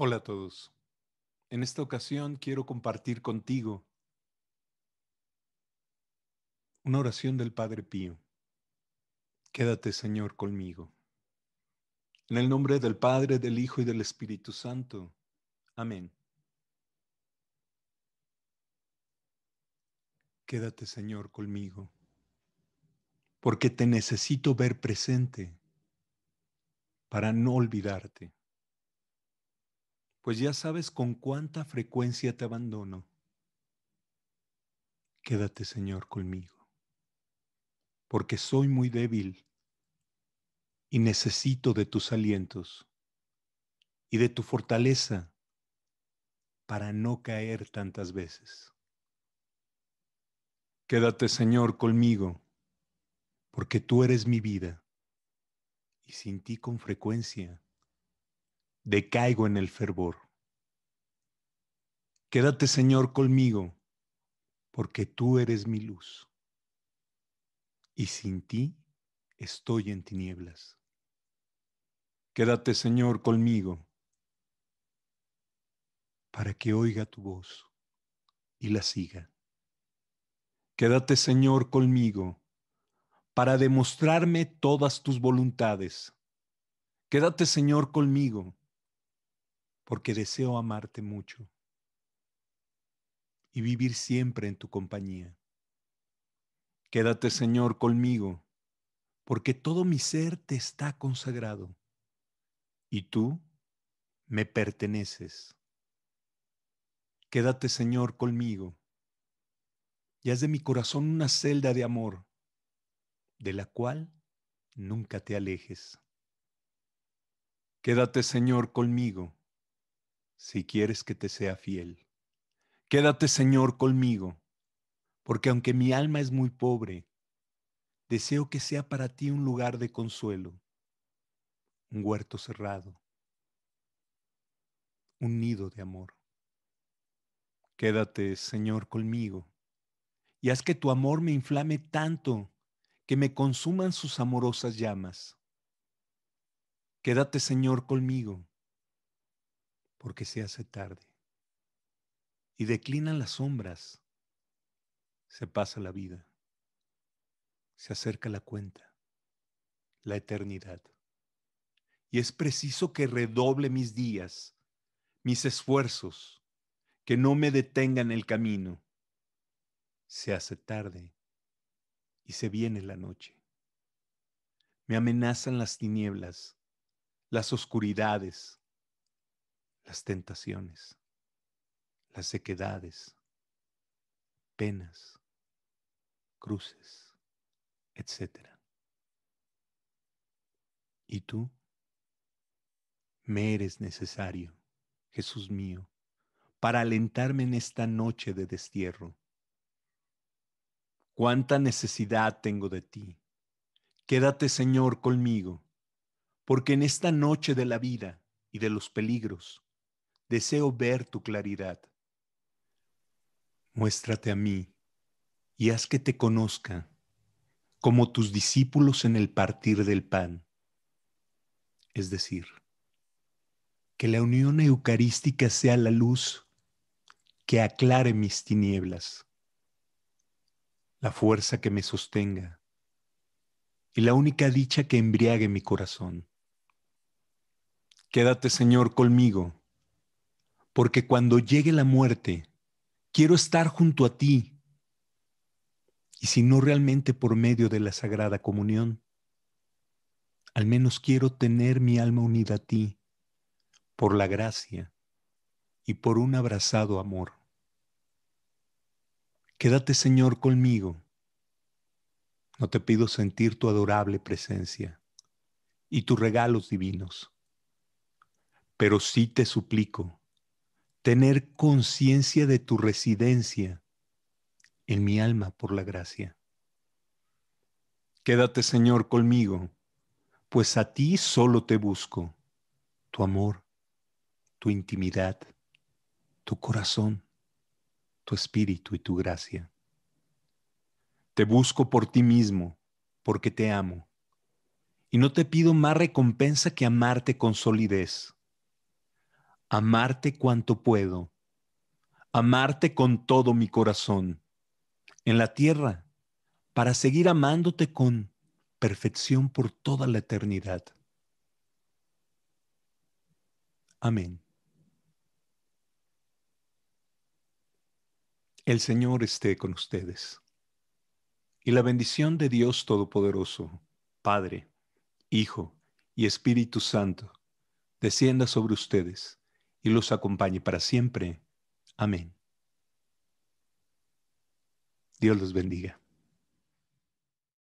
Hola a todos. En esta ocasión quiero compartir contigo una oración del Padre Pío. Quédate, Señor, conmigo. En el nombre del Padre, del Hijo y del Espíritu Santo. Amén. Quédate, Señor, conmigo, porque te necesito ver presente para no olvidarte pues ya sabes con cuánta frecuencia te abandono. Quédate, Señor, conmigo, porque soy muy débil y necesito de tus alientos y de tu fortaleza para no caer tantas veces. Quédate, Señor, conmigo, porque tú eres mi vida y sin ti con frecuencia decaigo en el fervor. Quédate, Señor, conmigo, porque tú eres mi luz, y sin ti estoy en tinieblas. Quédate, Señor, conmigo, para que oiga tu voz y la siga. Quédate, Señor, conmigo, para demostrarme todas tus voluntades. Quédate, Señor, conmigo, porque deseo amarte mucho y vivir siempre en tu compañía. Quédate, Señor, conmigo, porque todo mi ser te está consagrado y tú me perteneces. Quédate, Señor, conmigo y haz de mi corazón una celda de amor, de la cual nunca te alejes. Quédate, Señor, conmigo si quieres que te sea fiel. Quédate, Señor, conmigo, porque aunque mi alma es muy pobre, deseo que sea para ti un lugar de consuelo, un huerto cerrado, un nido de amor. Quédate, Señor, conmigo, y haz que tu amor me inflame tanto que me consuman sus amorosas llamas. Quédate, Señor, conmigo porque se hace tarde. Y declinan las sombras, se pasa la vida, se acerca la cuenta, la eternidad. Y es preciso que redoble mis días, mis esfuerzos, que no me detengan el camino. Se hace tarde y se viene la noche. Me amenazan las tinieblas, las oscuridades, las tentaciones, las sequedades, penas, cruces, etc. ¿Y tú? Me eres necesario, Jesús mío, para alentarme en esta noche de destierro. Cuánta necesidad tengo de ti. Quédate, Señor, conmigo, porque en esta noche de la vida y de los peligros, deseo ver tu claridad. Muéstrate a mí y haz que te conozca como tus discípulos en el partir del pan. Es decir, que la unión eucarística sea la luz que aclare mis tinieblas, la fuerza que me sostenga y la única dicha que embriague mi corazón. Quédate, Señor, conmigo porque cuando llegue la muerte, quiero estar junto a ti, y si no realmente por medio de la Sagrada Comunión, al menos quiero tener mi alma unida a ti por la gracia y por un abrazado amor. Quédate, Señor, conmigo. No te pido sentir tu adorable presencia y tus regalos divinos, pero sí te suplico tener conciencia de tu residencia en mi alma por la gracia. Quédate, Señor, conmigo, pues a ti solo te busco, tu amor, tu intimidad, tu corazón, tu espíritu y tu gracia. Te busco por ti mismo, porque te amo, y no te pido más recompensa que amarte con solidez amarte cuanto puedo, amarte con todo mi corazón, en la tierra, para seguir amándote con perfección por toda la eternidad. Amén. El Señor esté con ustedes. Y la bendición de Dios Todopoderoso, Padre, Hijo y Espíritu Santo, descienda sobre ustedes y los acompañe para siempre. Amén. Dios los bendiga.